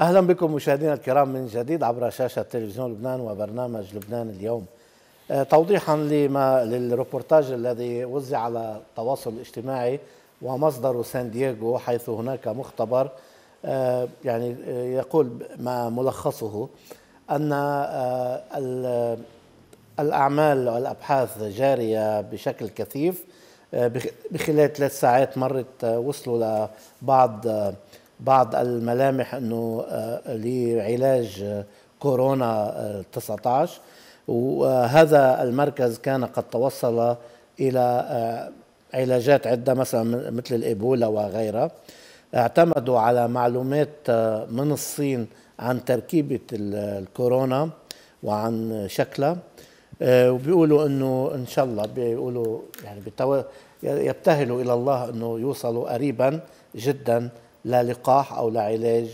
اهلا بكم مشاهدينا الكرام من جديد عبر شاشه تلفزيون لبنان وبرنامج لبنان اليوم. آه، توضيحا لما للروبورتاج الذي وزع على التواصل الاجتماعي ومصدر سان دييغو حيث هناك مختبر آه، يعني آه، يقول ما ملخصه ان الاعمال والابحاث جاريه بشكل كثيف بخلال ثلاث ساعات مرت وصلوا لبعض بعض الملامح انه آه، لعلاج آه، كورونا 19 آه، وهذا المركز كان قد توصل الى علاجات عده مثلا مثل الايبولا وغيرها اعتمدوا على معلومات من الصين عن تركيبه الكورونا وعن شكلها وبيقولوا انه ان شاء الله بيقولوا يعني يبتهلوا الى الله انه يوصلوا قريبا جدا لا لقاح او لا علاج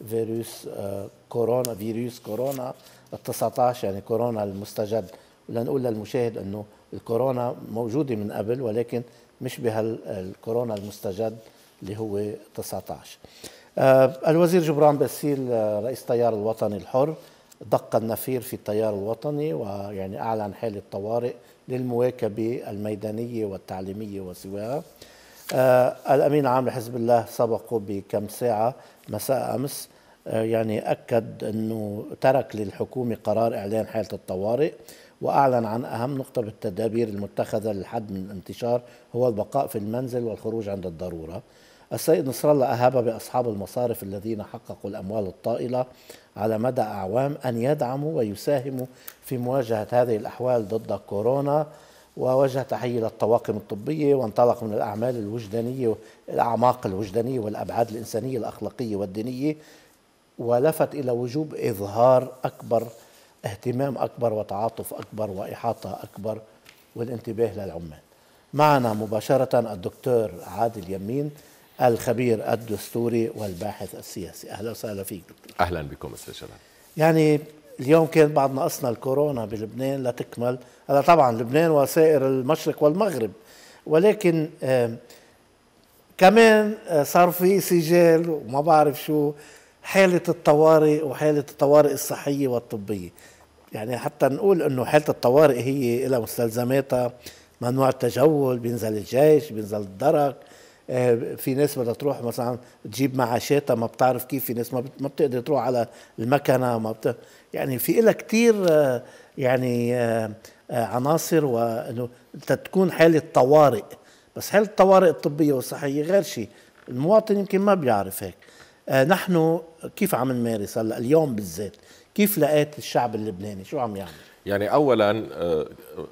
لفيروس آه، كورونا فيروس كورونا ال 19 يعني كورونا المستجد لنقول للمشاهد انه الكورونا موجوده من قبل ولكن مش بهالكورونا المستجد اللي هو 19 آه، الوزير جبران باسيل آه، رئيس التيار الوطني الحر دق النفير في التيار الوطني ويعني اعلن حاله طوارئ للمواكبه الميدانيه والتعليميه وسواها آه، الامين العام لحزب الله سبقه بكم ساعه مساء امس آه، يعني اكد انه ترك للحكومه قرار اعلان حاله الطوارئ واعلن عن اهم نقطه بالتدابير المتخذه للحد من الانتشار هو البقاء في المنزل والخروج عند الضروره. السيد نصر الله اهاب باصحاب المصارف الذين حققوا الاموال الطائله على مدى اعوام ان يدعموا ويساهموا في مواجهه هذه الاحوال ضد كورونا ووجه تحية للطواقم الطبية وانطلق من الأعمال الوجدانية الأعماق الوجدانية والأبعاد الإنسانية الأخلاقية والدينية ولفت إلى وجوب إظهار أكبر اهتمام أكبر وتعاطف أكبر وإحاطة أكبر والانتباه للعمال معنا مباشرة الدكتور عادل يمين الخبير الدستوري والباحث السياسي أهلا وسهلا فيك دكتور أهلا بكم أستاذ شباب يعني اليوم كان بعد ناقصنا الكورونا بلبنان لتكمل هلا طبعا لبنان وسائر المشرق والمغرب ولكن كمان آه، صار في سجال وما بعرف شو حالة الطوارئ وحالة الطوارئ الصحية والطبية يعني حتى نقول انه حالة الطوارئ هي لها مستلزماتها ممنوع التجول بينزل الجيش بينزل الدرك آه، في ناس بدها تروح مثلا تجيب معاشاتها ما بتعرف كيف في ناس ما بتقدر تروح على المكنه ما بت... يعني في لها كثير آه، يعني آه، عناصر وانه تكون حاله طوارئ بس حاله الطوارئ الطبيه والصحيه غير شيء المواطن يمكن ما بيعرف هيك نحن كيف عم نمارس هلا اليوم بالذات كيف لقيت الشعب اللبناني شو عم يعمل يعني اولا آه،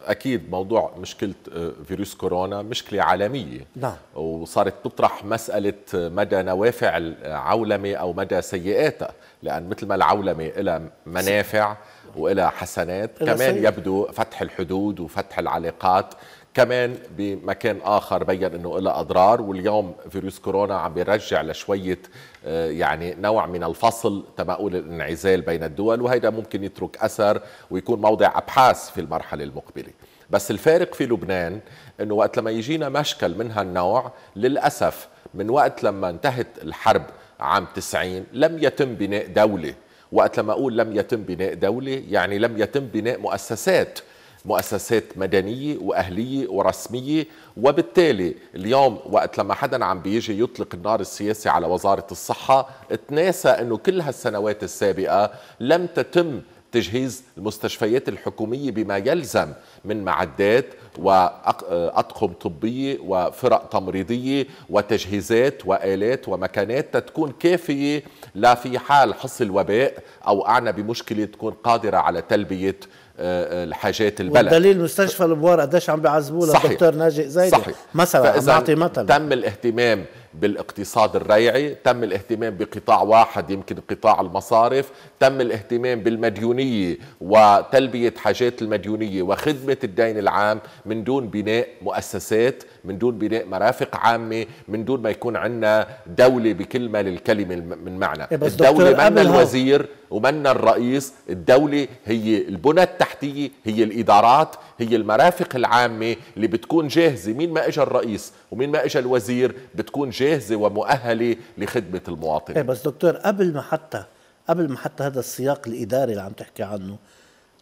اكيد موضوع مشكله آه، فيروس كورونا مشكله عالميه نعم وصارت تطرح مساله مدى نوافع العولمه او مدى سيئاتها لان مثل ما العولمه لها منافع وإلى حسنات كمان يبدو فتح الحدود وفتح العلاقات كمان بمكان اخر بين انه لها اضرار واليوم فيروس كورونا عم بيرجع لشويه آه، يعني نوع من الفصل تما اقول الانعزال بين الدول وهيدا ممكن يترك اثر ويكون موضع ابحاث في المرحله المقبله بس الفارق في لبنان انه وقت لما يجينا مشكل من هالنوع للاسف من وقت لما انتهت الحرب عام 90 لم يتم بناء دوله وقت لما اقول لم يتم بناء دوله يعني لم يتم بناء مؤسسات مؤسسات مدنية وأهلية ورسمية وبالتالي اليوم وقت لما حدا عم بيجي يطلق النار السياسي على وزارة الصحة تناسى أنه كل هالسنوات السابقة لم تتم تجهيز المستشفيات الحكومية بما يلزم من معدات وأطقم طبية وفرق تمريضية وتجهيزات وآلات ومكانات تتكون كافية لا في حال حصل وباء أو أعنى بمشكلة تكون قادرة على تلبية آه، آه، الحاجات البلد والدليل مستشفى البوار قديش عم بيعذبوه للدكتور ناجي زايد صحيح مثلا عم نعطي مثلا تم الاهتمام بالاقتصاد الريعي تم الاهتمام بقطاع واحد يمكن قطاع المصارف تم الاهتمام بالمديونية وتلبية حاجات المديونية وخدمة الدين العام من دون بناء مؤسسات من دون بناء مرافق عامه من دون ما يكون عندنا دوله بكلمه للكلمه من معنى إيه الدوله من الوزير ومن الرئيس الدوله هي البنى التحتيه هي الادارات هي المرافق العامه اللي بتكون جاهزه مين ما اجى الرئيس ومين ما اجى الوزير بتكون جاهزه ومؤهله لخدمه المواطن إيه بس دكتور قبل ما حتى قبل ما حتى هذا السياق الاداري اللي عم تحكي عنه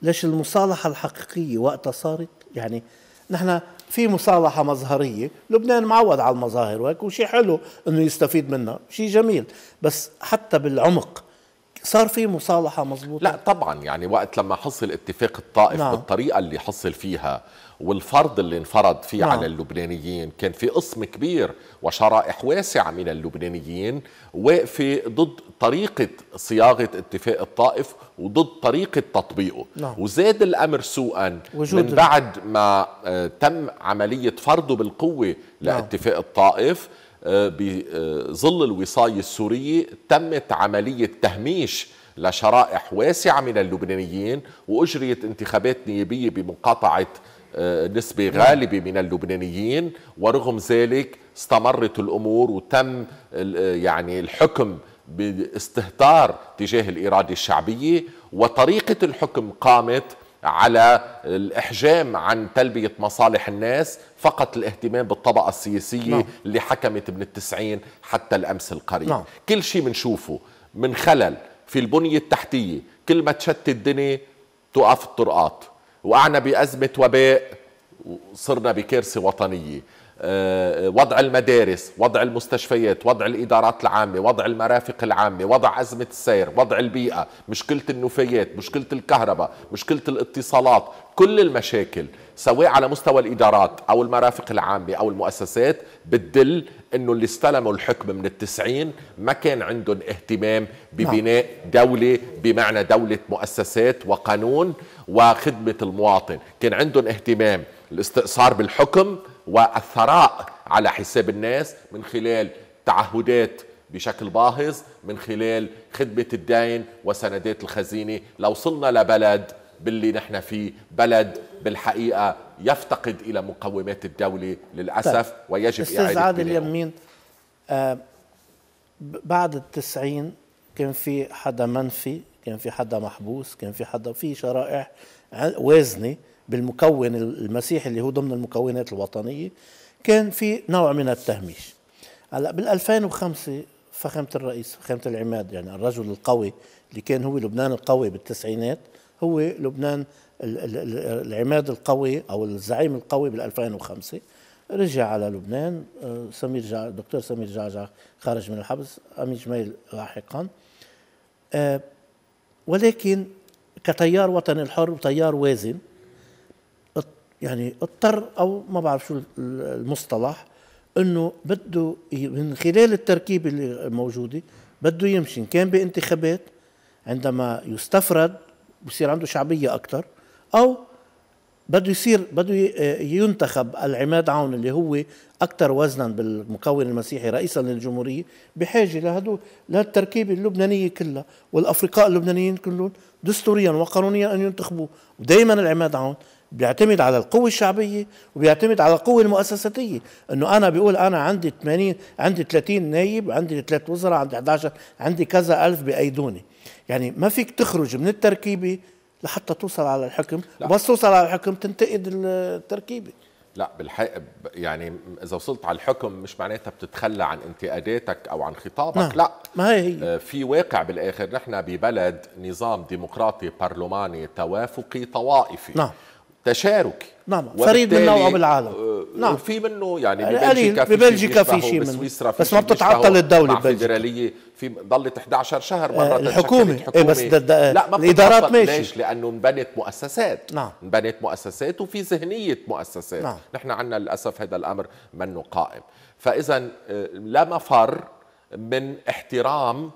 ليش المصالحه الحقيقيه وقتها صارت يعني نحن في مصالحة مظهرية لبنان معود على المظاهر وهيك وشي حلو انه يستفيد منها شي جميل بس حتى بالعمق صار في مصالحة مضبوطة لا طبعا يعني وقت لما حصل اتفاق الطائف نعم. بالطريقة اللي حصل فيها والفرض اللي انفرض فيه نعم. على اللبنانيين كان في قسم كبير وشرائح واسعة من اللبنانيين واقفة ضد طريقة صياغة اتفاق الطائف وضد طريقة تطبيقه نعم. وزاد الأمر سوءا من بعد ما آه، تم عملية فرضه بالقوة نعم. لاتفاق نعم. الطائف آه، بظل الوصاية السورية تمت عملية تهميش لشرائح واسعة من اللبنانيين وأجريت انتخابات نيابية بمقاطعة آه، نسبة غالبة من اللبنانيين ورغم ذلك استمرت الأمور وتم آه، يعني الحكم باستهتار تجاه الإرادة الشعبية وطريقة الحكم قامت على الإحجام عن تلبية مصالح الناس فقط الاهتمام بالطبقة السياسية نعم. اللي حكمت من التسعين حتى الأمس القريب نعم. كل شيء منشوفه من خلل في البنية التحتية كل ما تشتت الدنيا تقف الطرقات وقعنا بأزمة وباء وصرنا بكارثة وطنية آه، وضع المدارس وضع المستشفيات وضع الإدارات العامة وضع المرافق العامة وضع أزمة السير وضع البيئة مشكلة النفايات مشكلة الكهرباء مشكلة الاتصالات كل المشاكل سواء على مستوى الإدارات أو المرافق العامة أو المؤسسات بتدل أنه اللي استلموا الحكم من التسعين ما كان عندهم اهتمام نعم. ببناء دولة بمعنى دولة مؤسسات وقانون وخدمة المواطن كان عندهم اهتمام الاستئصار بالحكم والثراء على حساب الناس من خلال تعهدات بشكل باهظ من خلال خدمة الدين وسندات الخزينة لوصلنا لبلد باللي نحن فيه بلد بالحقيقة يفتقد إلى مقومات الدولة للأسف طيب. ويجب أستاذ عادل يمين آه بعد التسعين كان في حدا منفي كان في حدا محبوس كان في حدا في شرائح وازنه بالمكون المسيحي اللي هو ضمن المكونات الوطنيه كان في نوع من التهميش هلا بال 2005 فخامه الرئيس فخامه العماد يعني الرجل القوي اللي كان هو لبنان القوي بالتسعينات هو لبنان العماد القوي او الزعيم القوي بال 2005 رجع على لبنان آه، سمير جع... دكتور سمير جعجع خرج من الحبس امين جميل لاحقا آه، ولكن كتيار وطني الحر وتيار وازن يعني اضطر او ما بعرف شو المصطلح انه بده من خلال التركيبه اللي موجوده بده يمشي ان كان بانتخابات عندما يستفرد بصير عنده شعبيه اكثر او بده يصير بده ينتخب العماد عون اللي هو اكثر وزنا بالمكون المسيحي رئيسا للجمهوريه بحاجه لهدول للتركيبه اللبنانيه كلها والافرقاء اللبنانيين كلهم دستوريا وقانونيا ان ينتخبوه ودائما العماد عون بيعتمد على القوة الشعبية وبيعتمد على القوة المؤسساتية انه انا بيقول انا عندي 80 عندي 30 نايب عندي ثلاث وزراء عندي 11 عندي كذا ألف بأيدوني يعني ما فيك تخرج من التركيبة لحتى توصل على الحكم وبس توصل على الحكم تنتقد التركيبه لا بالحقيقه يعني اذا وصلت على الحكم مش معناتها بتتخلى عن انتقاداتك او عن خطابك نعم. لا ما هي هي آه، في واقع بالاخر نحن ببلد نظام ديمقراطي برلماني توافقي طوائفي نعم تشاركي نعم فريد من نوعه بالعالم آه، آه، نعم في منه يعني آه، ببلجيكا في ببلجيكا في شيء بسويسرا في بس ما بتتعطل الدوله ببلجيكا في ضلت 11 شهر مره الحكومه إيه بس دا دا لا ما الادارات ماشي ليش؟ لانه انبنت مؤسسات نعم انبنت مؤسسات وفي ذهنيه مؤسسات نعم. نحن عندنا للاسف هذا الامر منه قائم فاذا لا مفر من احترام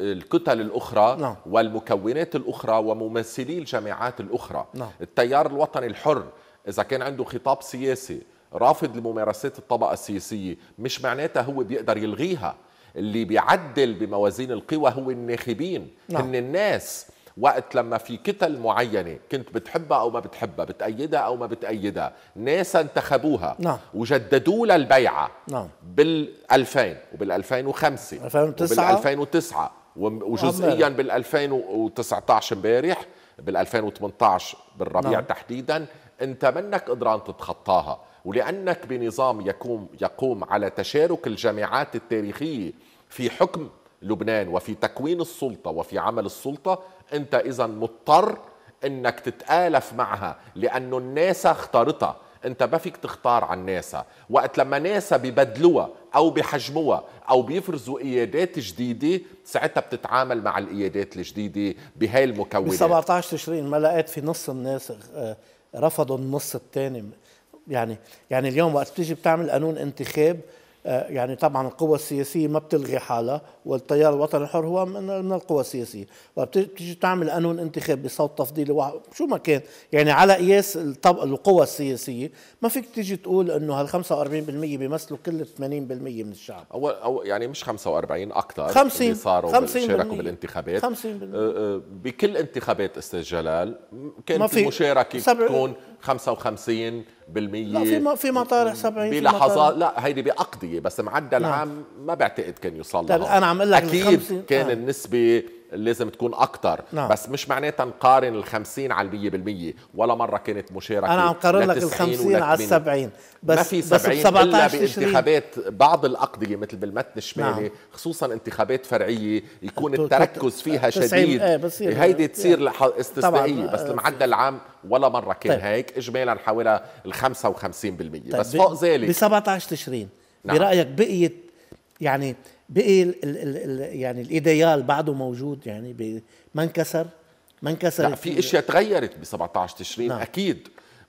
الكتل الأخرى نعم. والمكونات الأخرى وممثلي الجامعات الأخرى نعم. التيار الوطني الحر إذا كان عنده خطاب سياسي رافض لممارسات الطبقة السياسية مش معناتها هو بيقدر يلغيها اللي بيعدل بموازين القوى هو الناخبين نعم. هن الناس وقت لما في كتل معينة كنت بتحبها أو ما بتحبها بتأيدها أو ما بتأيدها ناس انتخبوها نعم. وجددوا للبيعة نعم. بال2000 وبال2005 2009 وبال2009 وجزئيا بال 2019 امبارح بال 2018 بالربيع نعم. تحديدا انت منك قدران تتخطاها ولانك بنظام يقوم يقوم على تشارك الجماعات التاريخيه في حكم لبنان وفي تكوين السلطه وفي عمل السلطه انت اذا مضطر انك تتآلف معها لانه الناس اختارتها انت ما فيك تختار عن ناسا وقت لما ناسا ببدلوها او بحجموها او بيفرزوا ايادات جديده ساعتها بتتعامل مع الايادات الجديده بهاي المكونات 17 تشرين ما لقيت في نص الناس آه، رفضوا النص الثاني يعني يعني اليوم وقت بتيجي بتعمل قانون انتخاب آه، يعني طبعا القوى السياسيه ما بتلغي حالها والتيار الوطني الحر هو من القوى السياسيه وبتيجي تعمل قانون انتخاب بصوت تفضيلي واحد شو ما كان يعني على قياس القوى السياسيه ما فيك تيجي تقول انه هال 45% بيمثلوا كل 80% من الشعب اول او يعني مش 45 اكثر 50 اللي صاروا 50 شاركوا بالانتخابات 50% آه، آه، بكل انتخابات استاذ جلال كانت المشاركه بتكون 55 لا في في مطار 70 بلحظات لا هيدي بعقديه بس معدل نعم. عام ما بعتقد كان يوصل طيب، لها انا عم اقول لك اكيد كان آه. النسبه لازم تكون اكثر نعم. بس مش معناتها نقارن ال 50 على ال 100% ولا مره كانت مشاركه انا عم قارن لك ال 50 على ال 70 بس ما في 70 بس ب 17 الا بانتخابات بعض الاقضيه مثل بالمتن الشمالي نعم. خصوصا انتخابات فرعيه يكون التركز فيها شديد ايه هيدي يعني. تصير ايه. استثنائيه بس آه، المعدل العام ولا مره كان طيب. هيك اجمالا حوالي ال 55% طيب. بس فوق ذلك ب 17 تشرين نعم. برايك بقيت يعني بقي ال ال ال يعني الايديال بعده موجود يعني ما انكسر ما انكسر لا في اشياء تغيرت ب 17 تشرين نعم. اكيد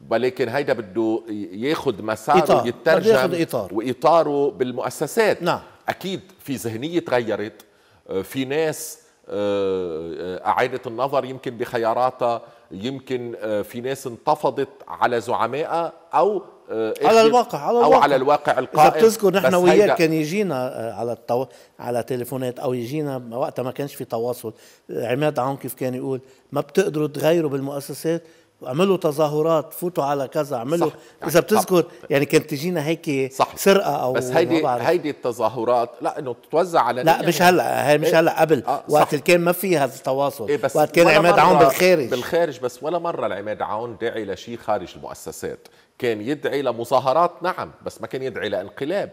ولكن هيدا بده ياخذ مساره يترجم ياخد إطار. واطاره بالمؤسسات نعم. اكيد في ذهنيه تغيرت آه، في ناس آه، آه، اعاده النظر يمكن بخياراتها يمكن في ناس انتفضت على زعمائها او آه، على الواقع على الواقع او على الواقع القائم اذا بتذكر نحن وياك كان يجينا آه، على التو... على تليفونات او يجينا وقتها ما كانش في تواصل عماد عون كيف كان يقول ما بتقدروا تغيروا بالمؤسسات اعملوا تظاهرات فوتوا على كذا اعملوا صح. يعني اذا بتذكر طب. يعني كانت تجينا هيك صح. سرقه او بس هيدي هيدي التظاهرات لا انه تتوزع على لا مش يعني هلا هي مش إيه؟ هلا قبل آه وقت اللي كان ما في هذا التواصل إيه بس وقت كان عماد عون بالخارج بالخارج بس ولا مره العماد عون دعي لشيء خارج المؤسسات كان يدعي لمظاهرات نعم بس ما كان يدعي لانقلاب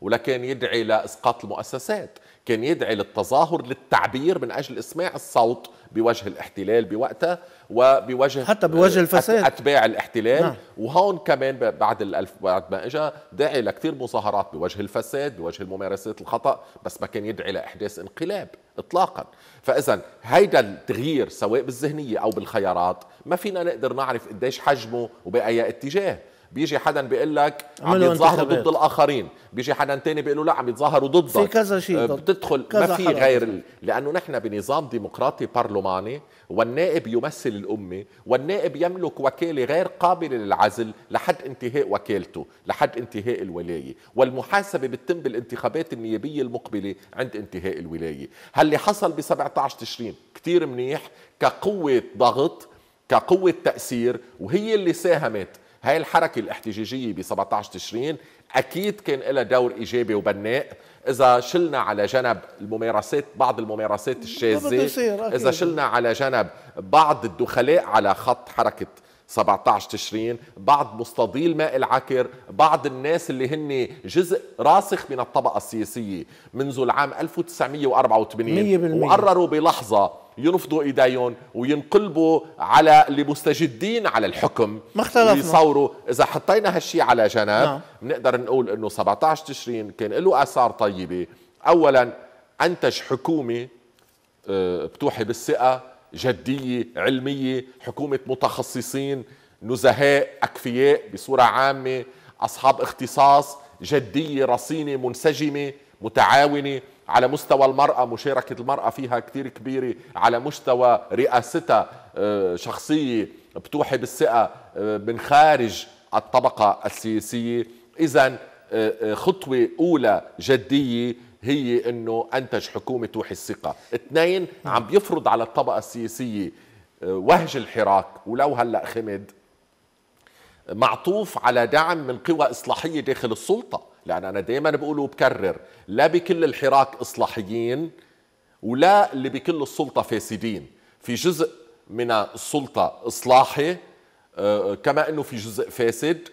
ولا كان يدعي لإسقاط المؤسسات كان يدعي للتظاهر للتعبير من أجل إسماع الصوت بوجه الاحتلال بوقتها وبوجه حتى بوجه الفساد أتباع الاحتلال نعم. وهون كمان بعد الألف بعد ما اجى داعي لكثير مظاهرات بوجه الفساد بوجه الممارسات الخطأ بس ما كان يدعي لإحداث انقلاب إطلاقا فإذا هيدا التغيير سواء بالذهنية أو بالخيارات ما فينا نقدر نعرف قديش حجمه وبأي اتجاه بيجي حدا بيقول لك عم يتظاهروا ضد الاخرين بيجي حدا تاني بيقول له لا عم يتظاهروا ضدك في كذا شيء آه، بتدخل كذا ما في غير ال... لانه نحن بنظام ديمقراطي برلماني والنائب يمثل الامه والنائب يملك وكاله غير قابله للعزل لحد انتهاء وكالته لحد انتهاء الولايه والمحاسبه بتتم بالانتخابات النيابيه المقبله عند انتهاء الولايه هل اللي حصل ب 17 تشرين كثير منيح كقوه ضغط كقوة تأثير وهي اللي ساهمت هاي الحركة الاحتجاجية ب 17 تشرين أكيد كان لها دور إيجابي وبناء إذا شلنا على جنب الممارسات بعض الممارسات الشاذة إذا شلنا على جنب بعض الدخلاء على خط حركة 17 تشرين بعض مستضيل ماء العكر بعض الناس اللي هن جزء راسخ من الطبقة السياسية منذ العام 1984 وقرروا بلحظة ينفضوا ايديهم وينقلبوا على اللي مستجدين على الحكم ما اختلفنا ويصوروا اذا حطينا هالشيء على جنب بنقدر نعم. نقول انه 17 تشرين كان له اثار طيبه اولا انتج حكومه آه، بتوحي بالثقه جدية علمية حكومة متخصصين نزهاء أكفياء بصورة عامة أصحاب اختصاص جدية رصينة منسجمة متعاونة على مستوى المرأة مشاركة المرأة فيها كتير كبيرة على مستوى رئاستها آه، شخصية بتوحي بالثقة آه، من خارج الطبقة السياسية إذا آه، خطوة أولى جدية هي انه انتج حكومه توحي الثقه اثنين عم بيفرض على الطبقه السياسيه آه، وهج الحراك ولو هلا خمد معطوف على دعم من قوى اصلاحيه داخل السلطه لان انا دائما بقول وبكرر لا بكل الحراك اصلاحيين ولا اللي بكل السلطه فاسدين في جزء من السلطه اصلاحي آه، كما انه في جزء فاسد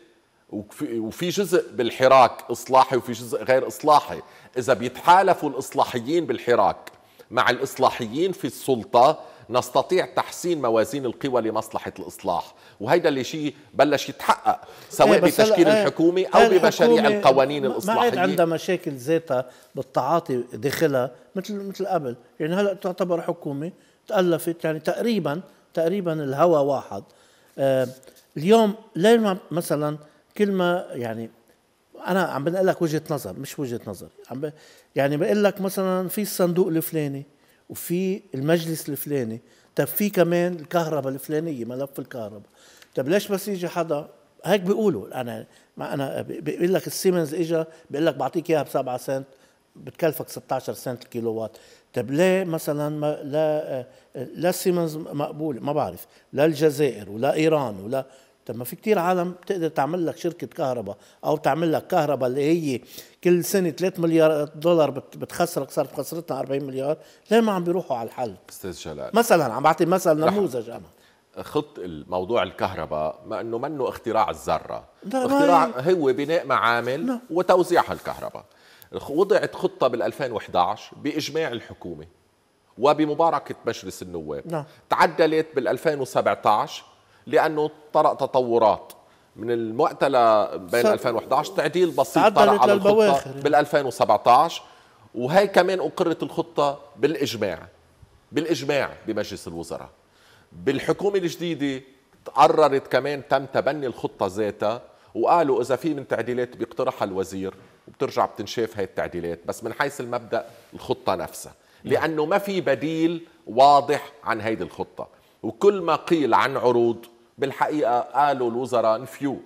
وفي جزء بالحراك اصلاحي وفي جزء غير اصلاحي إذا بيتحالفوا الإصلاحيين بالحراك مع الإصلاحيين في السلطة نستطيع تحسين موازين القوى لمصلحة الإصلاح وهيدا اللي شيء بلش يتحقق سواء إيه، بتشكيل آه الحكومي أو إيه، بمشاريع القوانين الإصلاحية ما عندها مشاكل ذاتها بالتعاطي داخلها مثل مثل قبل يعني هلأ تعتبر حكومة تألفت يعني تقريبا تقريبا الهوى واحد آه اليوم ليه مثلا كل ما يعني انا عم بنقول لك وجهه نظر مش وجهه نظر عم ب... يعني بقول لك مثلا في الصندوق الفلاني وفي المجلس الفلاني طب في كمان الكهرباء الفلانيه ملف الكهرباء طب ليش بس يجي حدا هيك بيقولوا انا ما انا بقول لك السيمنز اجى بقول لك بعطيك اياها ب 7 سنت بتكلفك 16 سنت الكيلو وات طب ليه مثلا ما لا آه، لا سيمنز مقبول ما بعرف لا الجزائر ولا ايران ولا طب ما في كتير عالم بتقدر تعمل لك شركه كهرباء او تعمل لك كهرباء اللي هي كل سنه 3 مليار دولار بتخسرك صارت خسرتنا 40 مليار ليه ما عم بيروحوا على الحل استاذ جلال مثلا عم بعطي مثل نموذج انا خط الموضوع الكهرباء ما انه منه اختراع الذره اختراع هو بناء معامل لا. وتوزيعها الكهرباء وضعت خطه بال2011 باجماع الحكومه وبمباركه مجلس النواب لا. تعدلت بال2017 لانه طرأ تطورات من المقتله بين 2011 تعديل بسيط طرأ على الخطه يعني. بال 2017 وهي كمان اقرت الخطه بالاجماع بالاجماع بمجلس الوزراء بالحكومه الجديده قررت كمان تم تبني الخطه ذاتها وقالوا اذا في من تعديلات بيقترحها الوزير وبترجع بتنشاف هاي التعديلات بس من حيث المبدا الخطه نفسها لانه ما في بديل واضح عن هيدي الخطه وكل ما قيل عن عروض بالحقيقه قالوا الوزراء نفيو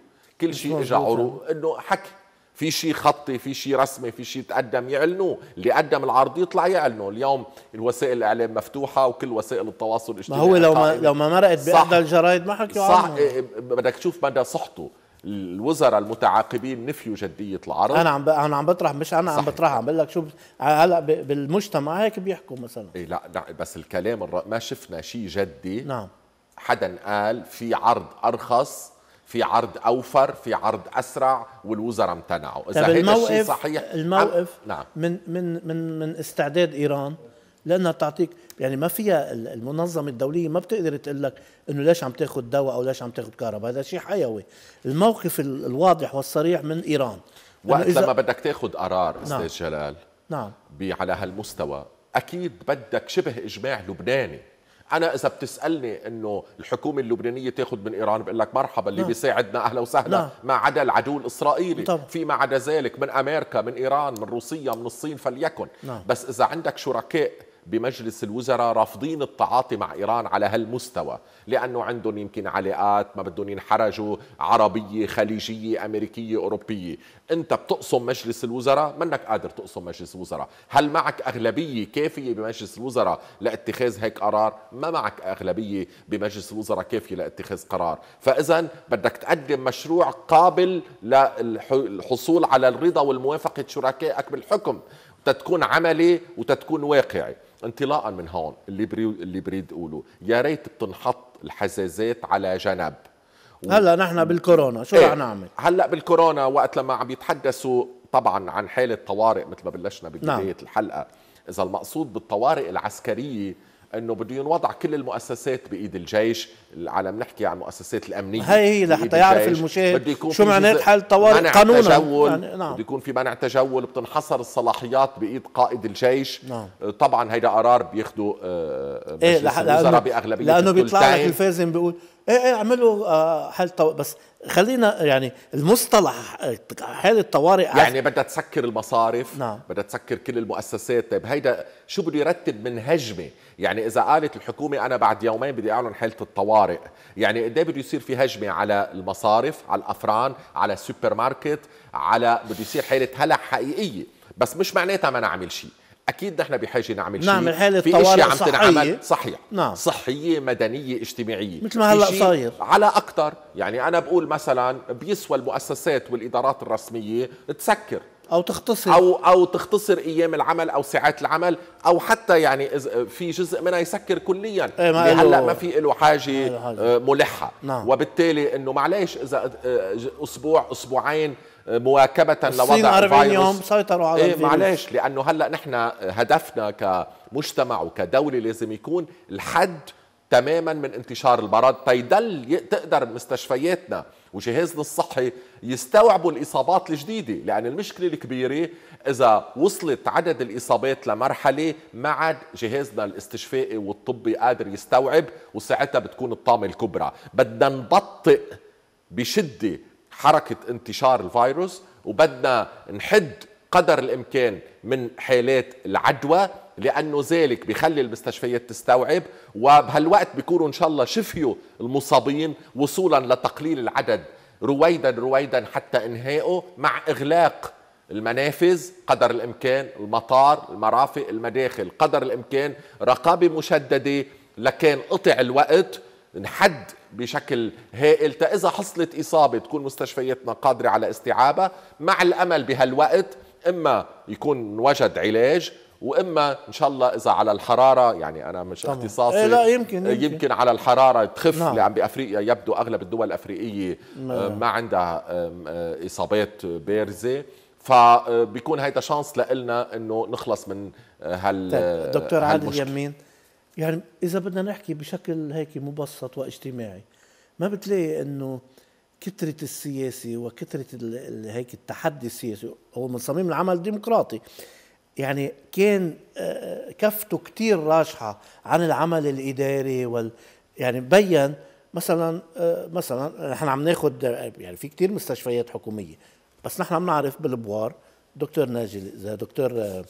كل شيء اجى عروض يعني. انه حكي في شيء خطي في شيء رسمي في شيء تقدم يعلنوه اللي قدم العرض يطلع يعلنه اليوم الوسائل الاعلام مفتوحه وكل وسائل التواصل الاجتماعي ما هو لو ما لو ما مرقت باحدى الجرايد ما حكيوا صح إيه، إيه، بدك تشوف مدى صحته الوزراء المتعاقبين نفيوا جديه العرض انا عم ب... انا عم بطرح مش انا صحيح. عم بطرح عم بقول لك شو هلا ب... بالمجتمع هيك بيحكوا مثلا إيه لا, لا بس الكلام الر... ما شفنا شيء جدي نعم حدا قال في عرض ارخص في عرض اوفر في عرض اسرع والوزراء امتنعوا اذا هذا الشيء صحيح الموقف نعم. نعم. من من من من استعداد ايران لانها تعطيك يعني ما فيها المنظمه الدوليه ما بتقدر تقول لك انه ليش عم تاخذ دواء او ليش عم تاخذ كهرباء هذا شيء حيوي الموقف الواضح والصريح من ايران وقت لما بدك تاخذ قرار نعم. استاذ جلال نعم على هالمستوى اكيد بدك شبه اجماع لبناني انا اذا بتسالني انه الحكومه اللبنانيه تاخذ من ايران بقول لك مرحبا اللي لا. بيساعدنا اهلا وسهلا لا. ما عدا العدو الاسرائيلي طبعا. فيما عدا ذلك من امريكا من ايران من روسيا من الصين فليكن لا. نعم. بس اذا عندك شركاء بمجلس الوزراء رافضين التعاطي مع إيران على هالمستوى لأنه عندهم يمكن علاقات ما بدهم ينحرجوا عربية خليجية أمريكية أوروبية أنت بتقصم مجلس الوزراء منك قادر تقصم مجلس الوزراء هل معك أغلبية كافية بمجلس الوزراء لاتخاذ هيك قرار ما معك أغلبية بمجلس الوزراء كافية لاتخاذ قرار فإذا بدك تقدم مشروع قابل للحصول على الرضا والموافقة شركائك بالحكم تتكون عملي وتتكون واقعي انطلاقا من هون اللي بريد اللي بريد اقوله يا ريت بتنحط الحزازات على جنب و... هلا نحن بالكورونا شو إيه. رح ايه؟ نعمل هلا بالكورونا وقت لما عم يتحدثوا طبعا عن حاله طوارئ مثل ما بلشنا ببدايه نعم. الحلقه اذا المقصود بالطوارئ العسكريه انه بده ينوضع كل المؤسسات بايد الجيش على نحكي عن المؤسسات الامنيه هي هي لحتى يعرف المشاهد شو معنات حاله طوارئ قانونا تجول يعني نعم. بده يكون في منع تجول بتنحصر الصلاحيات بايد قائد الجيش نعم. طبعا هيدا قرار بياخده آه، إيه، مجلس إيه الوزراء باغلبيه لانه بيطلع لك الفازن بيقول ايه ايه اعملوا آه، حاله طوارئ بس خلينا يعني المصطلح حاله طوارئ يعني بدها تسكر المصارف نعم. بدها تسكر كل المؤسسات طيب هيدا شو بده يرتب من هجمه يعني اذا قالت الحكومه انا بعد يومين بدي اعلن حاله الطوارئ يعني قد إيه بده يصير في هجمه على المصارف على الافران على السوبر ماركت على بده يصير حاله هلع حقيقيه بس مش معناتها ما نعمل شيء اكيد نحن بحاجه نعمل شيء نعمل حاله في طوارئ عم صحية. تنعمل صحيح نعم. صحيه مدنيه اجتماعيه مثل ما هلا صاير على اكثر يعني انا بقول مثلا بيسوى المؤسسات والادارات الرسميه تسكر او تختصر او او تختصر ايام العمل او ساعات العمل او حتى يعني في جزء منها يسكر كليا إيه ما هلا ما في له حاجه آه، ملحه نعم. وبالتالي انه معلش اذا آه، اسبوع اسبوعين آه، مواكبه لوضع 40 يوم سيطروا على إيه معلش لانه هلا نحن هدفنا كمجتمع وكدوله لازم يكون الحد تماما من انتشار المرض تيضل تقدر مستشفياتنا وجهازنا الصحي يستوعبوا الإصابات الجديدة لأن المشكلة الكبيرة إذا وصلت عدد الإصابات لمرحلة ما عاد جهازنا الاستشفائي والطبي قادر يستوعب وساعتها بتكون الطامة الكبرى بدنا نبطئ بشدة حركة انتشار الفيروس وبدنا نحد قدر الإمكان من حالات العدوى لانه ذلك بخلي المستشفيات تستوعب وبهالوقت بيكونوا ان شاء الله شفيوا المصابين وصولا لتقليل العدد رويدا رويدا حتى انهائه مع اغلاق المنافذ قدر الامكان المطار المرافق المداخل قدر الامكان رقابه مشدده لكان قطع الوقت نحد بشكل هائل إذا حصلت إصابة تكون مستشفياتنا قادرة على استيعابها مع الأمل بهالوقت إما يكون وجد علاج واما ان شاء الله اذا على الحراره يعني انا مش طبعا. اختصاصي إيه لا يمكن, يمكن يمكن على الحراره تخف نعم. اللي عم بافريقيا يبدو اغلب الدول الافريقيه آه، ما عندها آه، اصابات بارزه فبيكون هيدا شانس لنا انه نخلص من آه، هال طيب دكتور عادل يمين يعني اذا بدنا نحكي بشكل هيك مبسط واجتماعي ما بتلاقي انه كثرة السياسي وكثرة هيك التحدي السياسي هو من صميم العمل الديمقراطي يعني كان آه، كفته كتير راجحة عن العمل الإداري وال يعني بين مثلا آه، مثلا نحن عم ناخد يعني في كتير مستشفيات حكومية بس نحن عم نعرف بالبوار دكتور ناجي آه، دكتور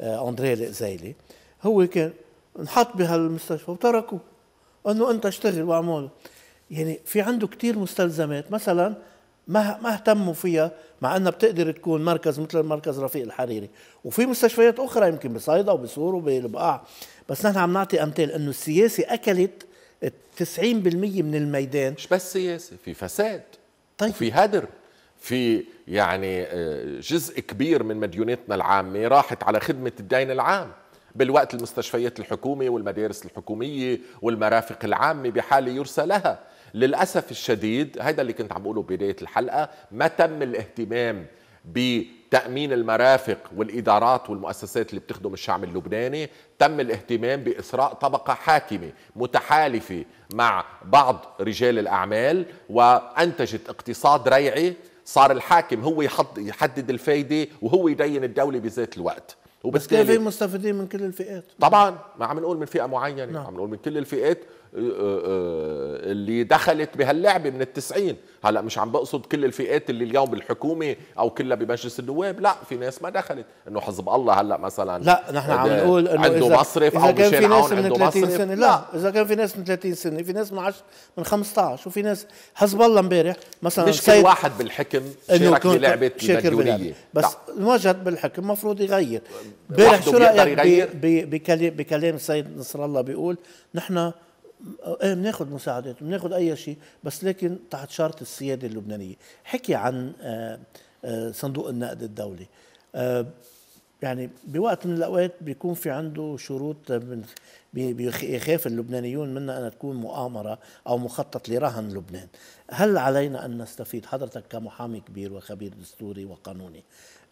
أندريه الإزايلي هو كان انحط بهالمستشفى وتركوه انه انت اشتغل واعمل يعني في عنده كتير مستلزمات مثلا ما ما اهتموا فيها مع انها بتقدر تكون مركز مثل مركز رفيق الحريري وفي مستشفيات اخرى يمكن بصيدا وبسور وبالبقاع بس نحن عم نعطي امثال انه السياسه اكلت 90% من الميدان مش بس سياسه في فساد طيب في هدر في يعني آه، جزء كبير من مديونتنا العامه راحت على خدمه الدين العام بالوقت المستشفيات الحكومية والمدارس الحكوميه والمرافق العامه بحال يرسى لها للأسف الشديد هذا اللي كنت عم بقوله بداية الحلقة ما تم الاهتمام بتأمين المرافق والإدارات والمؤسسات اللي بتخدم الشعب اللبناني تم الاهتمام بإسراء طبقة حاكمة متحالفة مع بعض رجال الأعمال وأنتجت اقتصاد ريعي صار الحاكم هو يحدد الفايدة وهو يدين الدولة بذات الوقت وبالتالي بس في مستفيدين من كل الفئات طبعا ما عم نقول من فئة معينة نعم. عم نقول من كل الفئات آه، آه، آه، اللي دخلت بهاللعبة من التسعين هلا مش عم بقصد كل الفئات اللي اليوم بالحكومه او كلها بمجلس النواب لا في ناس ما دخلت انه حزب الله هلا مثلا لا نحن عم نقول انه عنده إذا مصرف إذا او كان في ناس من 30 سنه لا. لا اذا كان في ناس من 30 سنه في ناس من 10 من 15 وفي ناس حزب الله امبارح مثلا مش كل واحد بالحكم شارك بلعبه المديونيه بس نعم. وجد بالحكم مفروض يغير امبارح شو رايك بكلام السيد نصر الله بيقول نحن ايه بناخذ مساعدات بناخذ اي شيء بس لكن تحت شرط السياده اللبنانيه حكي عن آه، آه، صندوق النقد الدولي آه، يعني بوقت من الاوقات بيكون في عنده شروط من بيخاف اللبنانيون منا أن تكون مؤامرة أو مخطط لرهن لبنان هل علينا أن نستفيد حضرتك كمحامي كبير وخبير دستوري وقانوني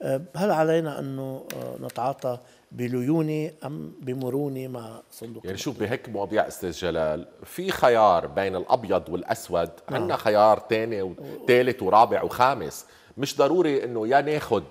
أه، هل علينا أنه أه، نتعاطى بليونة أم بمرونة مع صندوق يعني شوف بهيك مواضيع أستاذ جلال في خيار بين الأبيض والأسود نعم. عندنا خيار ثاني وثالث ورابع وخامس مش ضروري أنه يا ناخذ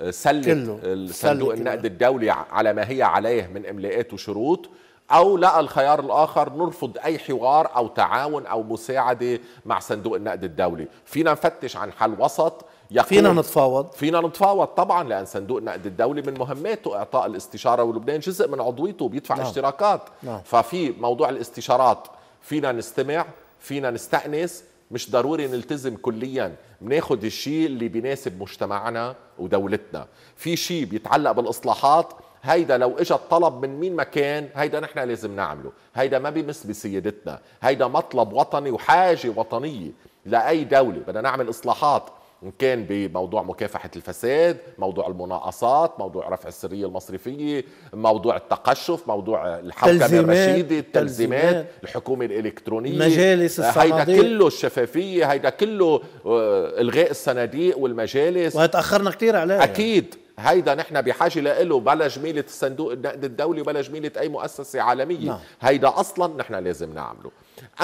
آه، سلة صندوق النقد الدولي على ما هي عليه من إملاءات وشروط او لقى الخيار الاخر نرفض اي حوار او تعاون او مساعده مع صندوق النقد الدولي فينا نفتش عن حل وسط فينا نتفاوض فينا نتفاوض طبعا لان صندوق النقد الدولي من مهماته اعطاء الاستشاره ولبنان جزء من عضويته بيدفع نعم. اشتراكات نعم. ففي موضوع الاستشارات فينا نستمع فينا نستأنس مش ضروري نلتزم كليا بناخد الشيء اللي بيناسب مجتمعنا ودولتنا في شيء بيتعلق بالاصلاحات هيدا لو اجى الطلب من مين مكان هيدا نحن لازم نعمله هيدا ما بيمس بسيادتنا هيدا مطلب وطني وحاجة وطنية لأي دولة بدنا نعمل إصلاحات إن كان بموضوع مكافحة الفساد موضوع المناقصات موضوع رفع السرية المصرفية موضوع التقشف موضوع الحوكمة الرشيدة التلزيمات الحكومة الإلكترونية مجالس الصناديق هيدا كله الشفافية هيدا كله آه، إلغاء الصناديق والمجالس وهتأخرنا كثير عليه يعني. أكيد هيدا نحن بحاجه له بلا جميله صندوق النقد الدولي وبلا جميله اي مؤسسه عالميه نعم. هيدا اصلا نحن لازم نعمله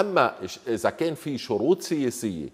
اما اذا كان في شروط سياسيه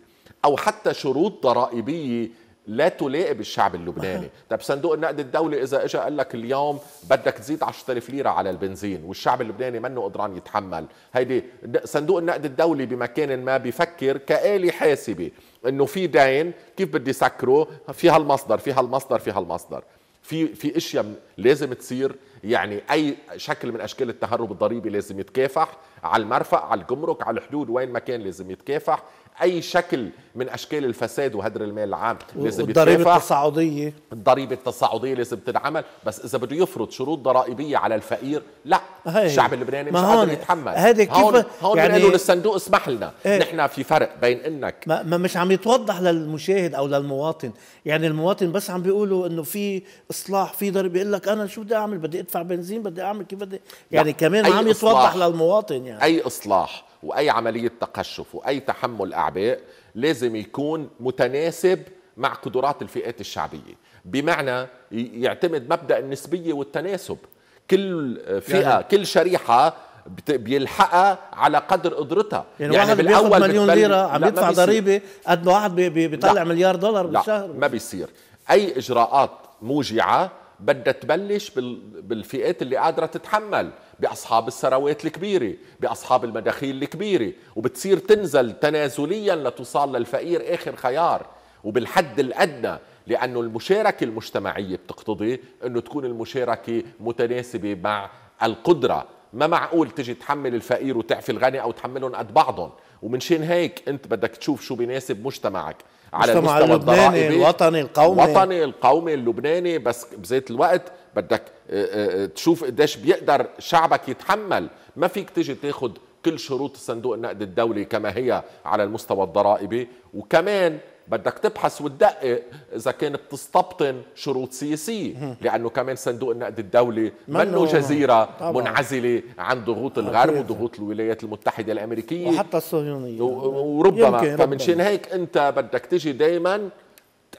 او حتى شروط ضرائبيه لا تلاقي بالشعب اللبناني طب صندوق النقد الدولي اذا اجى قال لك اليوم بدك تزيد 10000 ليره على البنزين والشعب اللبناني منه قدران يتحمل هيدي صندوق النقد الدولي بمكان ما بيفكر كآلة حاسبه انه في دين كيف بدي سكره في هالمصدر في هالمصدر في هالمصدر في في اشياء لازم تصير يعني اي شكل من اشكال التهرب الضريبي لازم يتكافح على المرفق على الجمرك على الحدود وين ما كان لازم يتكافح اي شكل من اشكال الفساد وهدر المال العام لازم الضريبه التصاعديه الضريبه التصاعديه لازم تنعمل بس اذا بده يفرض شروط ضرائبيه على الفقير لا هي. الشعب اللبناني مش قادر يتحمل هذا كيف هون هون يعني بنقول للصندوق اسمح لنا ايه؟ نحن في فرق بين انك ما, ما مش عم يتوضح للمشاهد او للمواطن يعني المواطن بس عم بيقولوا انه في اصلاح في ضريبه بيقول لك انا شو بدي اعمل بدي ادفع بنزين بدي اعمل كيف بدي يعني كمان ما عم يتوضح للمواطن يعني اي اصلاح واي عمليه تقشف واي تحمل اعباء لازم يكون متناسب مع قدرات الفئات الشعبيه بمعنى يعتمد مبدا النسبيه والتناسب كل فئه يعني كل شريحه بيلحقها على قدر قدرتها يعني, يعني واحد بالاول مليون ليره عم يدفع ضريبه قد ما واحد بيطلع مليار دولار بالشهر لا ما بيصير اي اجراءات موجعه بدها تبلش بالفئات اللي قادره تتحمل باصحاب الثروات الكبيره باصحاب المداخيل الكبيره وبتصير تنزل تنازليا لتصال للفقير اخر خيار وبالحد الادنى لانه المشاركه المجتمعيه بتقتضي انه تكون المشاركه متناسبه مع القدره ما معقول تجي تحمل الفقير وتعفي الغني او تحملهم قد بعضهم ومنشان هيك انت بدك تشوف شو بيناسب مجتمعك على مجتمع المستوى اللبناني الضرائبي الوطني القومي الوطني القومي اللبناني بس بذات الوقت بدك آه، آه، آه، تشوف قديش بيقدر شعبك يتحمل ما فيك تيجي تاخد كل شروط الصندوق النقد الدولي كما هي على المستوى الضرائبي وكمان بدك تبحث وتدقق اذا كانت تستبطن شروط سياسيه لانه كمان صندوق النقد الدولي منه جزيره طبعا. منعزله عن ضغوط الغرب وضغوط الولايات المتحده الامريكيه وحتى الصهيونيه وربما فمن شان هيك انت بدك تجي دائما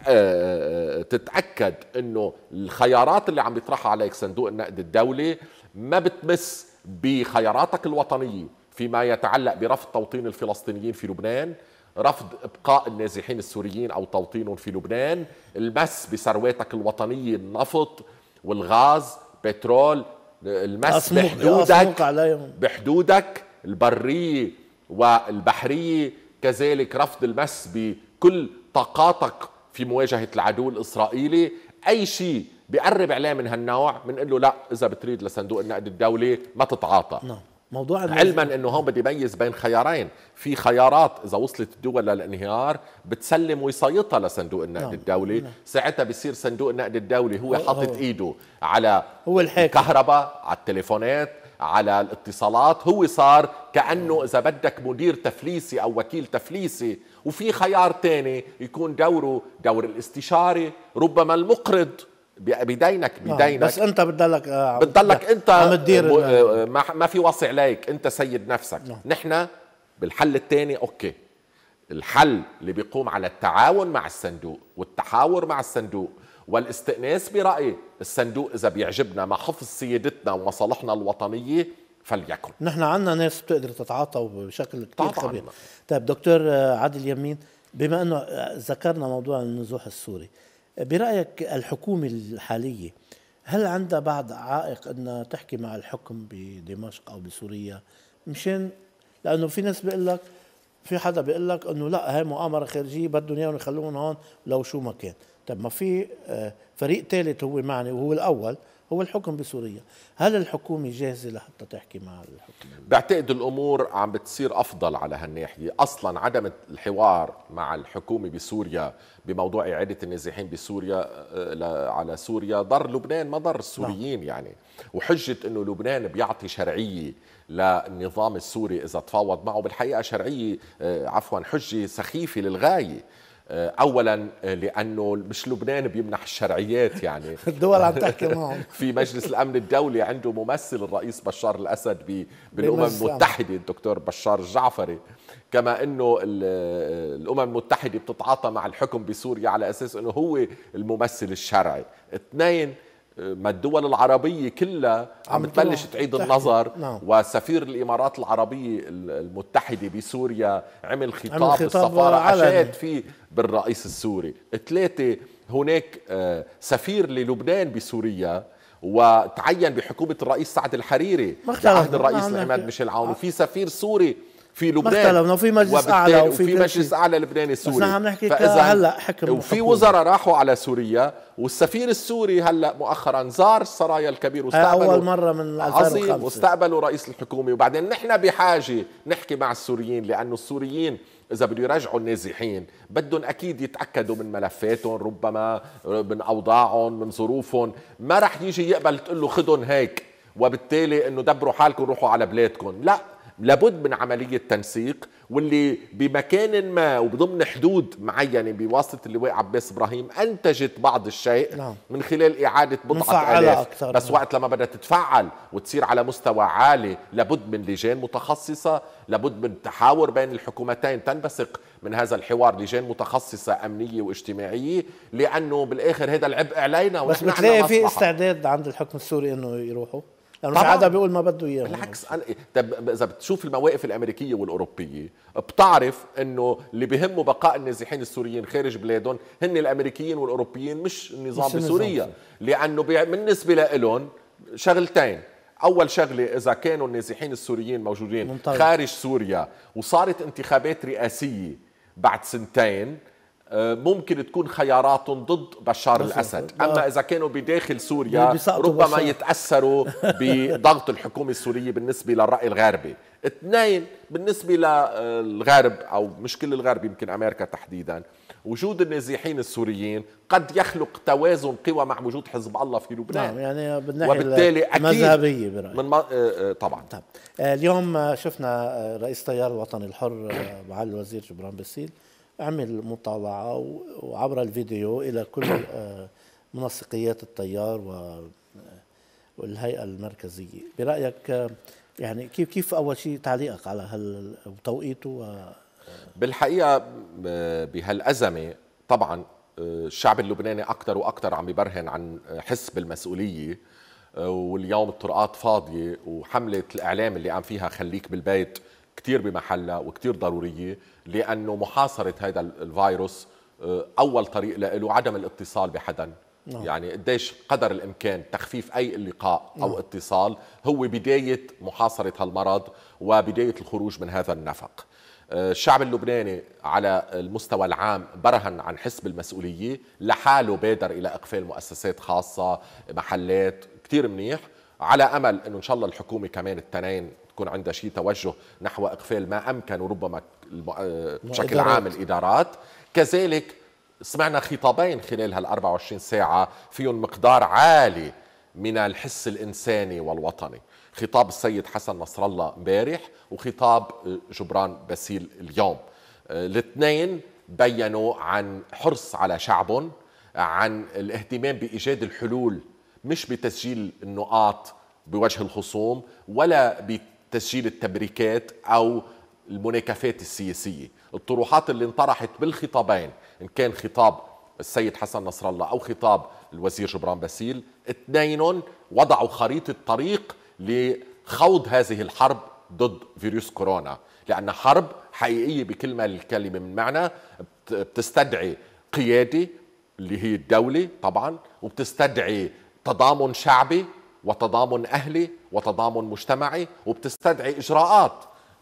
آه، آه، آه، تتاكد انه الخيارات اللي عم يطرحها عليك صندوق النقد الدولي ما بتمس بخياراتك الوطنيه فيما يتعلق برفض توطين الفلسطينيين في لبنان رفض ابقاء النازحين السوريين او توطينهم في لبنان المس بثرواتك الوطنيه النفط والغاز بترول المس بحدودك عليهم. بحدودك البريه والبحريه كذلك رفض المس بكل طاقاتك في مواجهه العدو الاسرائيلي اي شيء بيقرب عليه من هالنوع بنقول له لا اذا بتريد لصندوق النقد الدولي ما تتعاطى نعم موضوع علما انه هون بدي يميز بين خيارين في خيارات اذا وصلت الدول للانهيار بتسلم وصايتها لصندوق النقد نعم. الدولي نعم. ساعتها بصير صندوق النقد الدولي هو, هو حاطط ايده على هو الحاكم الكهرباء على التليفونات على الاتصالات هو صار كأنه إذا بدك مدير تفليسي أو وكيل تفليسي وفي خيار تاني يكون دوره دور الاستشاري ربما المقرض بدينك بدينك آه بس انت بتضلك آه بتضلك انت عم تدير آه، آه، ما, ما في وصي عليك انت سيد نفسك آه. نحن بالحل الثاني اوكي الحل اللي بيقوم على التعاون مع الصندوق والتحاور مع الصندوق والاستئناس برأيي الصندوق إذا بيعجبنا مع حفظ سيادتنا ومصالحنا الوطنية فليكن نحن عندنا ناس بتقدر تتعاطى بشكل كثير خبير طيب دكتور عادل يمين بما أنه ذكرنا موضوع النزوح السوري برأيك الحكومة الحالية هل عندها بعد عائق أنها تحكي مع الحكم بدمشق أو بسوريا مشان لأنه في ناس بيقول لك في حدا بيقول لك انه لا هاي مؤامره خارجيه بدهم اياهم يخلوهم هون لو شو ما كان طب ما في آه، فريق ثالث هو معني وهو الاول هو الحكم بسوريا هل الحكومة جاهزة لحتى تحكي مع الحكومة؟ بعتقد الأمور عم بتصير أفضل على هالناحية أصلا عدم الحوار مع الحكومة بسوريا بموضوع إعادة النازحين بسوريا آه، على سوريا ضر لبنان ما ضر نعم. السوريين لا. يعني وحجة أنه لبنان بيعطي شرعية للنظام السوري إذا تفاوض معه بالحقيقة شرعية آه، عفوا حجة سخيفة للغاية آه، اولا آه، لانه مش لبنان بيمنح الشرعيات يعني الدول عم تحكي معهم في مجلس الامن الدولي عنده ممثل الرئيس بشار الاسد بالامم المتحده الدكتور بشار الجعفري كما انه آه، الامم المتحده بتتعاطى مع الحكم بسوريا على اساس انه هو الممثل الشرعي اثنين أه، ما الدول العربية كلها عم تبلش تعيد النظر نعم. وسفير الإمارات العربية المتحدة بسوريا عمل خطاب, عمل خطاب السفارة عشان فيه بالرئيس السوري ثلاثة هناك أه، سفير للبنان بسوريا وتعين بحكومة الرئيس سعد الحريري عهد الرئيس عماد العماد ميشيل عون آه. وفي سفير سوري في لبنان مثلا وفي مجلس اعلى وفي, وفي مجلس اعلى لبناني سوري بس نحن عم نحكي هلا حكم وفي وزراء راحوا على سوريا والسفير السوري هلا مؤخرا زار السرايا الكبير واستقبلوا اول مره من 2005 عظيم واستقبلوا رئيس الحكومه وبعدين نحن بحاجه نحكي مع السوريين لانه السوريين اذا بده يرجعوا النازحين بدهم اكيد يتاكدوا من ملفاتهم ربما من اوضاعهم من ظروفهم ما رح يجي يقبل تقول له خذهم هيك وبالتالي انه دبروا حالكم روحوا على بلادكم لا لابد من عملية تنسيق واللي بمكان ما وبضمن حدود معينة بواسطة اللواء عباس إبراهيم أنتجت بعض الشيء نعم. من خلال إعادة بضعة آلاف أكثر بس نعم. وقت لما بدها تتفعل وتصير على مستوى عالي لابد من لجان متخصصة لابد من تحاور بين الحكومتين تنبثق من هذا الحوار لجان متخصصة أمنية واجتماعية لأنه بالآخر هذا العبء علينا بس بتلاقي في استعداد عند الحكم السوري أنه يروحوا لانه طبعا. في بيقول ما بده اياه بالعكس انا طب اذا بتشوف المواقف الامريكيه والاوروبيه بتعرف انه اللي بهمه بقاء النازحين السوريين خارج بلادهم هن الامريكيين والاوروبيين مش النظام مش بسوريا النظام. لانه بالنسبه لهم شغلتين اول شغله اذا كانوا النازحين السوريين موجودين منطلع. خارج سوريا وصارت انتخابات رئاسيه بعد سنتين آه، ممكن تكون خياراتهم ضد بشار نعم، الاسد، نعم. اما اذا كانوا بداخل سوريا ربما يتاثروا بضغط الحكومه السوريه بالنسبه للراي الغربي، اثنين بالنسبه للغرب او مش كل الغرب يمكن امريكا تحديدا، وجود النازحين السوريين قد يخلق توازن قوى مع وجود حزب الله في لبنان نعم يعني بالناحيه وبالتالي مذهبيه برايي من ما... آه، آه، طبعا طب. اليوم شفنا رئيس تيار الوطني الحر معالي الوزير جبران باسيل عمل مطالعة وعبر الفيديو إلى كل آه، منسقيات التيار آه، والهيئة المركزية برأيك آه، يعني كيف كيف أول شيء تعليقك على هال وتوقيته بالحقيقة بهالأزمة طبعا الشعب اللبناني أكثر وأكثر عم يبرهن عن حس بالمسؤولية واليوم الطرقات فاضية وحملة الإعلام اللي قام فيها خليك بالبيت كتير بمحلها وكتير ضرورية لأنه محاصرة هذا الفيروس آه، أول طريق له عدم الاتصال بحدا نعم. يعني قديش قدر الامكان تخفيف اي لقاء او نعم. اتصال هو بدايه محاصره هالمرض وبدايه الخروج من هذا النفق. آه، الشعب اللبناني على المستوى العام برهن عن حسب المسؤوليه، لحاله بادر الى اقفال مؤسسات خاصه، محلات، كثير منيح، على امل انه ان شاء الله الحكومه كمان التنين تكون عندها شيء توجه نحو إقفال ما أمكن وربما آه، بشكل عام الإدارات كذلك سمعنا خطابين خلال هال 24 ساعة فيهم مقدار عالي من الحس الإنساني والوطني خطاب السيد حسن نصر الله امبارح وخطاب آه، جبران باسيل اليوم آه، الاثنين بينوا عن حرص على شعبهم عن الاهتمام بإيجاد الحلول مش بتسجيل النقاط بوجه الخصوم ولا تسجيل التبريكات أو المناكفات السياسية الطروحات اللي انطرحت بالخطابين إن كان خطاب السيد حسن نصر الله أو خطاب الوزير جبران باسيل اثنين وضعوا خريطة طريق لخوض هذه الحرب ضد فيروس كورونا لأن حرب حقيقية بكل ما الكلمة من معنى بتستدعي قيادة اللي هي الدولة طبعا وبتستدعي تضامن شعبي وتضامن أهلي وتضامن مجتمعي وبتستدعي اجراءات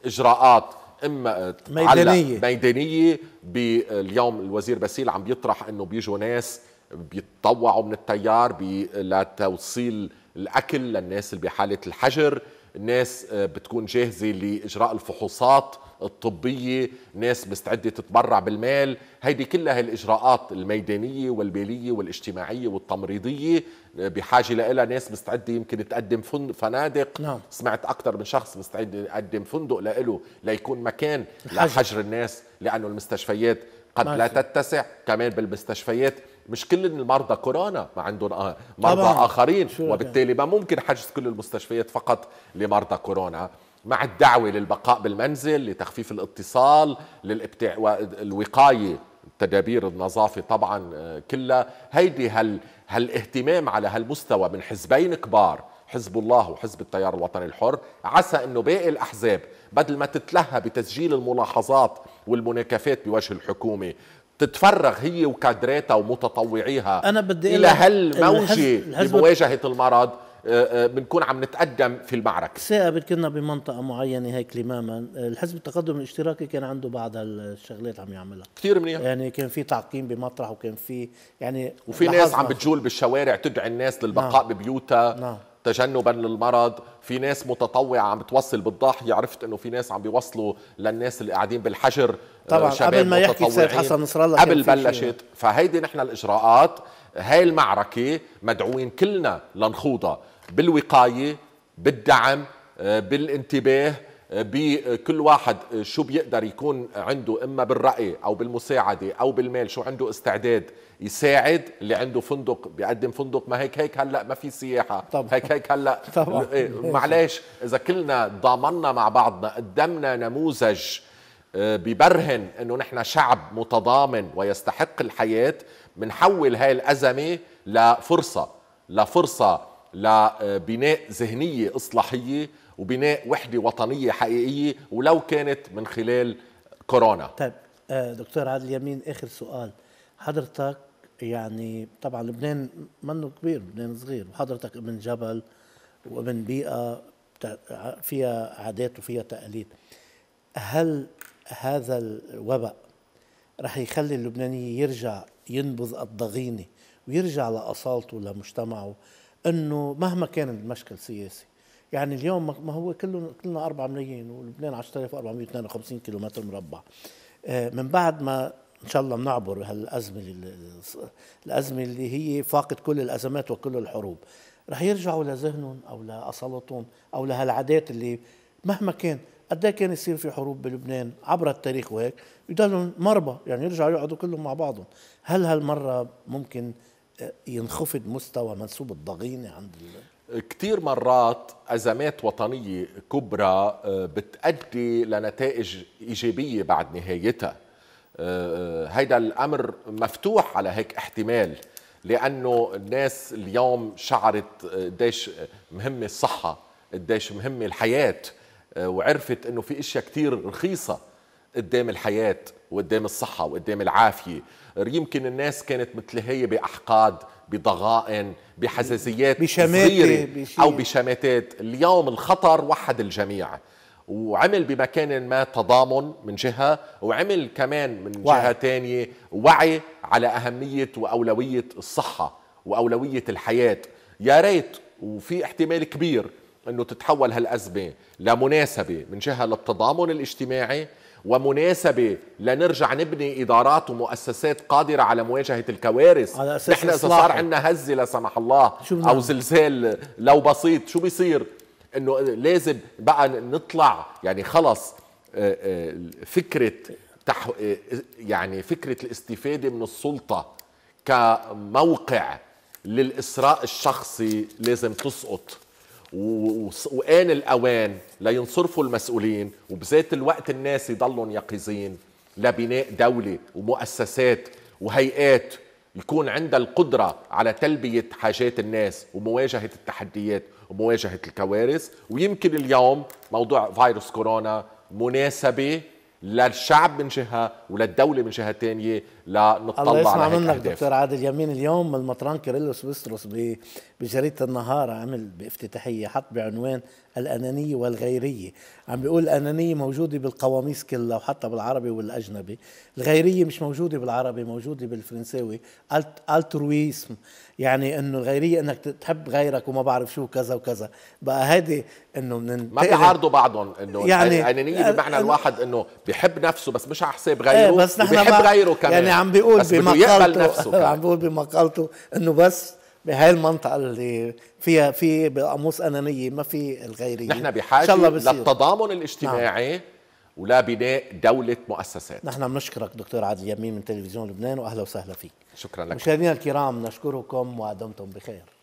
اجراءات اما ميدانيه ميدانيه باليوم الوزير باسيل عم بيطرح انه بيجوا ناس بيتطوعوا من التيار لتوصيل الاكل للناس اللي بحاله الحجر ناس آه، بتكون جاهزة لإجراء الفحوصات الطبية ناس مستعدة تتبرع بالمال هيدي كلها الإجراءات الميدانية والمالية والاجتماعية والتمريضية آه، بحاجة لها ناس مستعدة يمكن تقدم فنادق نعم. سمعت أكثر من شخص مستعد يقدم فندق لإله ليكون مكان لحجر الناس لأنه المستشفيات قد لا تتسع كمان بالمستشفيات مش كل المرضى كورونا ما عندهم آه، مرضى طبعا. اخرين وبالتالي ما ممكن حجز كل المستشفيات فقط لمرضى كورونا مع الدعوه للبقاء بالمنزل لتخفيف الاتصال للابتع... الوقايه تدابير النظافه طبعا آه، كلها هيدي هال... هالاهتمام على هالمستوى من حزبين كبار حزب الله وحزب التيار الوطني الحر عسى انه باقي الاحزاب بدل ما تتلهى بتسجيل الملاحظات والمناكفات بوجه الحكومه تتفرغ هي وكادراتها ومتطوعيها أنا بدي إلى هالموجة لمواجهة المرض آه، آه، بنكون عم نتقدم في المعركة ثائبت كنا بمنطقة معينة هيك لماما الحزب التقدم الاشتراكي كان عنده بعض الشغلات عم يعملها كثير منيح يعني كان في تعقيم بمطرح وكان في يعني وفي ناس عم بتجول بالشوارع تدعي الناس للبقاء نعم. ببيوتها نعم. تجنبا للمرض في ناس متطوعه عم بتوصل بالضاحيه عرفت انه في ناس عم بيوصلوا للناس اللي قاعدين بالحجر آه، طبعا قبل ما يحكي سيد حسن نصر الله قبل بلشت فهيدي نحن الاجراءات هاي المعركه مدعوين كلنا لنخوضها بالوقايه بالدعم آه، بالانتباه آه، بكل واحد شو بيقدر يكون عنده اما بالرأي او بالمساعده او بالمال شو عنده استعداد يساعد اللي عنده فندق بيقدم فندق ما هيك هيك هلا ما في سياحه طبعا. هيك هيك هلا إيه، معلش اذا كلنا ضامنا مع بعضنا قدمنا نموذج آه، ببرهن انه نحن شعب متضامن ويستحق الحياه بنحول هاي الازمه لفرصه لفرصه لبناء ذهنيه اصلاحيه وبناء وحده وطنيه حقيقيه ولو كانت من خلال كورونا طيب آه، دكتور عادل يمين اخر سؤال حضرتك يعني طبعا لبنان منه كبير لبنان صغير وحضرتك ابن جبل وابن بيئة فيها عادات وفيها تقاليد هل هذا الوباء رح يخلي اللبناني يرجع ينبذ الضغينه ويرجع لاصالته لمجتمعه انه مهما كان المشكل سياسي يعني اليوم ما هو كله كلنا 4 ملايين ولبنان 10452 كيلومتر مربع آه، من بعد ما ان شاء الله بنعبر هالازمه الازمه اللي هي فاقد كل الازمات وكل الحروب رح يرجعوا لذهنهم او لاصالتهم او لهالعادات اللي مهما كان قد إيه كان يصير في حروب بلبنان عبر التاريخ وهيك يضلوا مربى يعني يرجعوا يقعدوا كلهم مع بعضهم هل هالمره ممكن ينخفض مستوى منسوب الضغينه عند ال... كثير مرات ازمات وطنيه كبرى آه، بتؤدي لنتائج ايجابيه بعد نهايتها هيدا الامر مفتوح على هيك احتمال لانه الناس اليوم شعرت قديش مهمه الصحه قديش مهمه الحياه وعرفت انه في اشياء كثير رخيصه قدام الحياه وقدام الصحه وقدام العافيه يمكن الناس كانت مثل هي باحقاد بضغائن بحساسيات بشماتة صغيرة او بشماتات اليوم الخطر وحد الجميع وعمل بمكان ما تضامن من جهة وعمل كمان من وعي. جهة تانية وعي على أهمية وأولوية الصحة وأولوية الحياة يا ريت وفي احتمال كبير أنه تتحول هالأزمة لمناسبة من جهة للتضامن الاجتماعي ومناسبة لنرجع نبني إدارات ومؤسسات قادرة على مواجهة الكوارث على أساس نحن إذا صار عندنا هزة لا سمح الله أو زلزال لو بسيط شو بيصير انه لازم بقى نطلع يعني خلص آه، آه، فكره آه، يعني فكره الاستفاده من السلطه كموقع للاسراء الشخصي لازم تسقط وآن الأوان لينصرفوا المسؤولين وبذات الوقت الناس يضلوا يقظين لبناء دولة ومؤسسات وهيئات يكون عندها القدرة على تلبية حاجات الناس ومواجهة التحديات ومواجهة الكوارث ويمكن اليوم موضوع فيروس كورونا مناسبة للشعب من جهة وللدولة من جهة تانية على الله يسمع منك أهداف. دكتور عادل يمين اليوم المطران كيرلس بستروس بجريده النهار عمل بافتتاحيه حط بعنوان الانانيه والغيريه عم بيقول الانانيه موجوده بالقواميس كلها وحتى بالعربي والاجنبي الغيريه مش موجوده بالعربي موجوده بالفرنساوي الترويسم يعني انه الغيريه انك تحب غيرك وما بعرف شو كذا وكذا بقى هيدي انه من ما بيعارضوا بعضهم انه يعني الانانيه بمعنى الواحد انه بحب نفسه بس مش على حساب إيه، غيره بس نحن بحب غيره كمان يعني عم بيقول بمقالته عم بيقول بمقالته انه بس بهاي المنطقة اللي فيها في قاموس أنانية ما في الغيرية نحن بحاجة للتضامن الاجتماعي نعم. ولا بناء دولة مؤسسات نحن بنشكرك دكتور عادل يمين من تلفزيون لبنان وأهلا وسهلا فيك شكرا لك مشاهدينا الكرام نشكركم ودمتم بخير